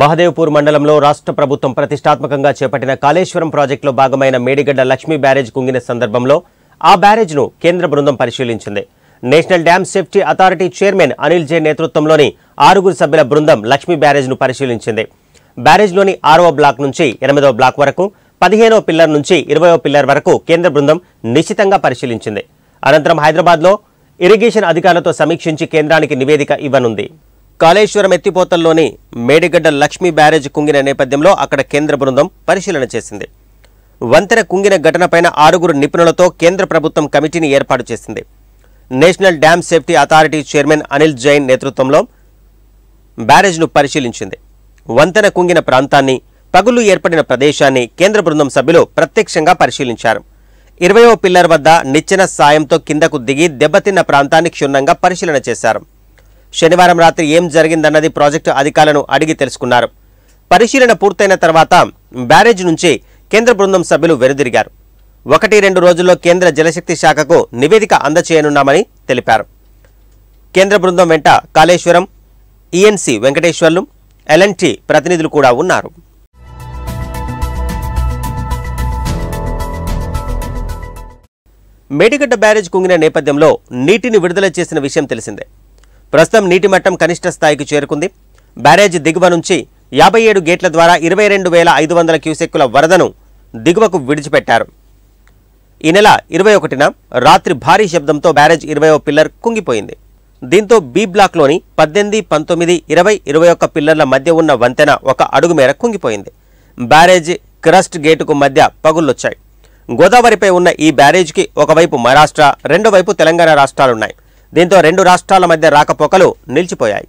మహదేవ్పూర్ మండలంలో రాష్ట్ర ప్రభుత్వం ప్రతిష్టాత్మకంగా చేపట్టిన కాళేశ్వరం ప్రాజెక్టులో భాగమైన మేడిగడ్డ లక్ష్మీ బ్యారేజ్ కుంగిన సందర్భంలో ఆ బ్యారేజ్ను కేంద్ర బృందం పరిశీలించింది national dam safety authority chairman Anil J నేతృత్వంలోని ఆరుగురు సభ్యుల బృందం లక్ష్మీ బ్యారేజ్ను పరిశీలించింది బ్యారేజ్లోని ఆరో బ్లాక్ నుంచి ఎనిమిదో బ్లాక్ వరకు పదిహేనవ పిల్లర్ నుంచి ఇరవయో పిల్లర్ వరకు కేంద్ర బృందం నిశ్చితంగా పరిశీలించింది అనంతరం హైదరాబాద్లో ఇరిగేషన్ అధికారులతో సమీక్షించి కేంద్రానికి నివేదిక ఇవ్వనుంది కాళేశ్వరం ఎత్తిపోతల్లోని మేడిగడ్డ లక్ష్మీ బ్యారేజ్ కుంగిన నేపథ్యంలో అక్కడ కేంద్ర బృందం పరిశీలన చేసింది వంతెన కుంగిన ఘటనపైన ఆరుగురు నిపుణులతో కేంద్ర ప్రభుత్వం కమిటీని ఏర్పాటు చేసింది national dam safety authority chairman Anil Jain నేతృత్వంలో బ్యారేజ్ను పరిశీలించింది వంతెన కుంగిన ప్రాంతాన్ని పగులు ఏర్పడిన ప్రదేశాన్ని కేంద్ర బృందం సభ్యులు ప్రత్యక్షంగా పరిశీలించారు ఇరవయో పిల్లర్ వద్ద నిచ్చెన సాయంతో కిందకు దిగి దెబ్బతిన్న ప్రాంతాన్ని క్షుణ్ణంగా పరిశీలన చేశారు శనివారం రాత్రి ఏం జరిగిందన్నది ప్రాజెక్టు అధికారులను అడిగి తెలుసుకున్నారు పరిశీలన పూర్తయిన తర్వాత బ్యారేజ్ నుంచి కేంద్ర బృందం సభ్యులు వెనుదిరిగారు ఒకటి రెండు రోజుల్లో కేంద్ర జలశక్తి శాఖకు నివేదిక అందచేయనున్నామని తెలిపారు కేంద్ర బృందం వెంట Kaleshwaram ENC e Venkateswarlu L N T ప్రతినిధులు కూడా ఉన్నారు మేడిగడ్డ బ్యారేజ్ కుంగిన నేపథ్యంలో నీటిని విడుదల చేసిన విషయం తెలిసిందే ప్రస్తుతం నీటి మట్టం కనిష్ట స్థాయికి చేరుకుంది బ్యారేజ్ దిగువ నుంచి యాభై ఏడు గేట్ల ద్వారా ఇరవై రెండు వేల ఐదు వందల క్యూసెక్కుల వరదను దిగువకు విడిచిపెట్టారు ఈ నెల ఇరవై ఒకటిన రాత్రి భారీ శబ్దంతో బ్యారేజ్ ఇరవయో పిల్లర్ కుంగిపోయింది దీంతో బి బ్లాక్లోని పద్దెనిమిది పంతొమ్మిది ఇరవై ఇరవై ఒక్క పిల్లర్ల మధ్య ఉన్న వంతెన ఒక అడుగు మేర కుంగిపోయింది బ్యారేజ్ క్రస్ట్ గేటుకు మధ్య పగుళ్ళొచ్చాయి గోదావరిపై ఉన్న ఈ బ్యారేజ్కి ఒకవైపు మహారాష్ట్ర రెండో వైపు తెలంగాణ రాష్ట్రాలున్నాయి దీంతో రెండు రాష్ట్రాల మధ్య రాకపోకలు నిలిచిపోయాయి